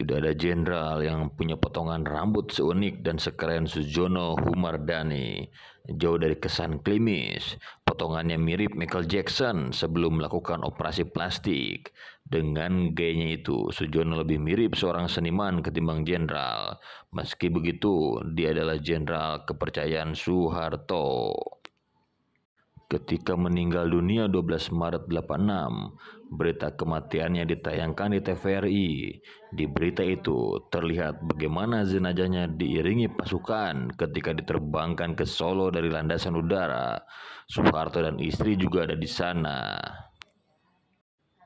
Tidak ada jenderal yang punya potongan rambut seunik dan sekeren Sujono Humardani. Jauh dari kesan klimis, potongannya mirip Michael Jackson sebelum melakukan operasi plastik. Dengan gayanya itu, Sujono lebih mirip seorang seniman ketimbang jenderal. Meski begitu, dia adalah jenderal kepercayaan Soeharto. Ketika meninggal dunia 12 Maret 86, berita kematiannya ditayangkan di TVRI. Di berita itu terlihat bagaimana jenazahnya diiringi pasukan ketika diterbangkan ke Solo dari landasan udara. Soeharto dan istri juga ada di sana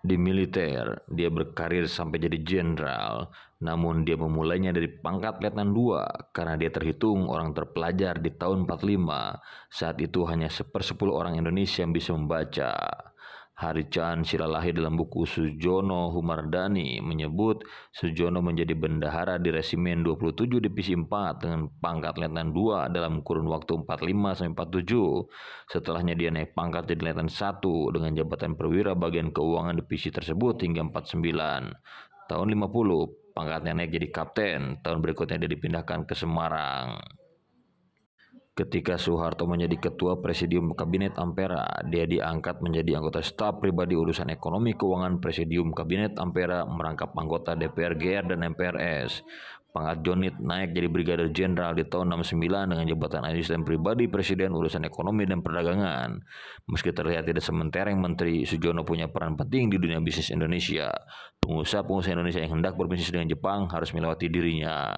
di militer, dia berkarir sampai jadi jenderal. Namun dia memulainya dari pangkat letnan 2 karena dia terhitung orang terpelajar di tahun 45. Saat itu hanya sepersepuluh orang Indonesia yang bisa membaca. Harichan Silalahi dalam buku Sujono Humardani menyebut Sujono menjadi bendahara di Resimen 27 Divisi 4 dengan pangkat Letnan 2 dalam kurun waktu 45 sampai 47. Setelahnya dia naik pangkat jadi Letnan 1 dengan jabatan perwira bagian keuangan divisi tersebut hingga 49. Tahun 50 pangkatnya naik jadi kapten, tahun berikutnya dia dipindahkan ke Semarang. Ketika Soeharto menjadi ketua Presidium Kabinet Ampera, dia diangkat menjadi anggota staf pribadi urusan ekonomi keuangan Presidium Kabinet Ampera merangkap anggota DPR GR dan MPRS. Pangkat Jonit naik jadi Brigadir Jenderal di tahun 69 dengan jabatan asisten pribadi Presiden Urusan Ekonomi dan Perdagangan. Meski terlihat tidak sementereng Menteri, Sujono punya peran penting di dunia bisnis Indonesia. Pengusaha-pengusaha Indonesia yang hendak berbisnis dengan Jepang harus melewati dirinya.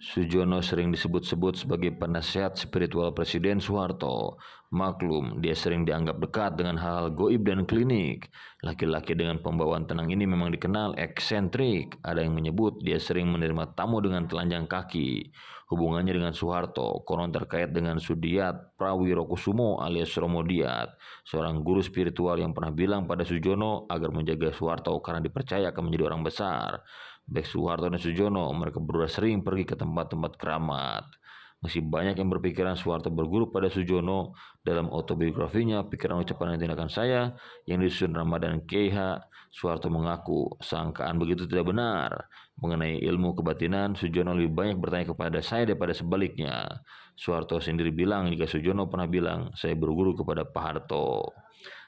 Sujono sering disebut-sebut sebagai penasehat spiritual Presiden Soeharto. Maklum, dia sering dianggap dekat dengan hal-hal goib dan klinik. Laki-laki dengan pembawaan tenang ini memang dikenal eksentrik. Ada yang menyebut dia sering menerima tamu dengan telanjang kaki. Hubungannya dengan Soeharto konon terkait dengan Sudiat Prawirokusumo alias Romo Diat, seorang guru spiritual yang pernah bilang pada Sujono agar menjaga Soeharto karena dipercaya akan menjadi orang besar baik Soeharto dan Sujono, mereka berdua sering pergi ke tempat-tempat keramat. Masih banyak yang berpikiran Soeharto berguru pada Sujono dalam autobiografinya Pikiran Ucapan dan Tindakan Saya yang disusun Ramadan KH Suharto mengaku sangkaan begitu tidak benar. Mengenai ilmu kebatinan, Sujono lebih banyak bertanya kepada saya daripada sebaliknya. Suharto sendiri bilang jika Sujono pernah bilang, saya berguru kepada Pak Harto.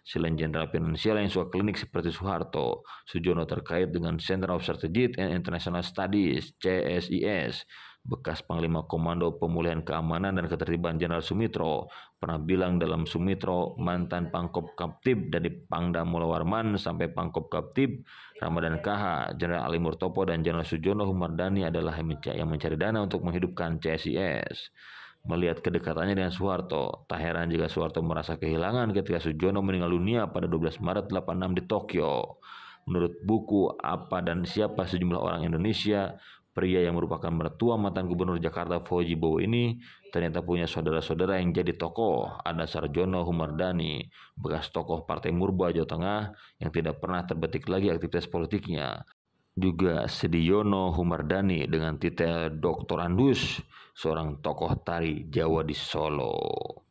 Selain jenderal finansial yang suka klinik seperti Soeharto, Sujono terkait dengan Center of Strategic and International Studies, CSIS, bekas Panglima Komando Pemulihan Keamanan dan Ketertiban Jenderal Sumitro, pernah bilang dalam Sumitro, mantan Pangkop Kaptib dari Pangdam Mula Warman sampai Pangkop Kaptib, Ramadan Kaha, Jenderal Ali Murtopo dan Jenderal Sujono Humardani adalah yang mencari dana untuk menghidupkan CSIS. Melihat kedekatannya dengan Soeharto, tak heran jika Soeharto merasa kehilangan ketika Sujono meninggal dunia pada 12 Maret 86 di Tokyo. Menurut buku Apa dan Siapa Sejumlah Orang Indonesia, Pria yang merupakan mertua mantan gubernur Jakarta Fauji Bowo ini ternyata punya saudara-saudara yang jadi tokoh. Ada Sarjono Humardani, bekas tokoh Partai Murba Jawa Tengah yang tidak pernah terbetik lagi aktivitas politiknya. Juga Sediono Humardani dengan titel Andus, seorang tokoh tari Jawa di Solo.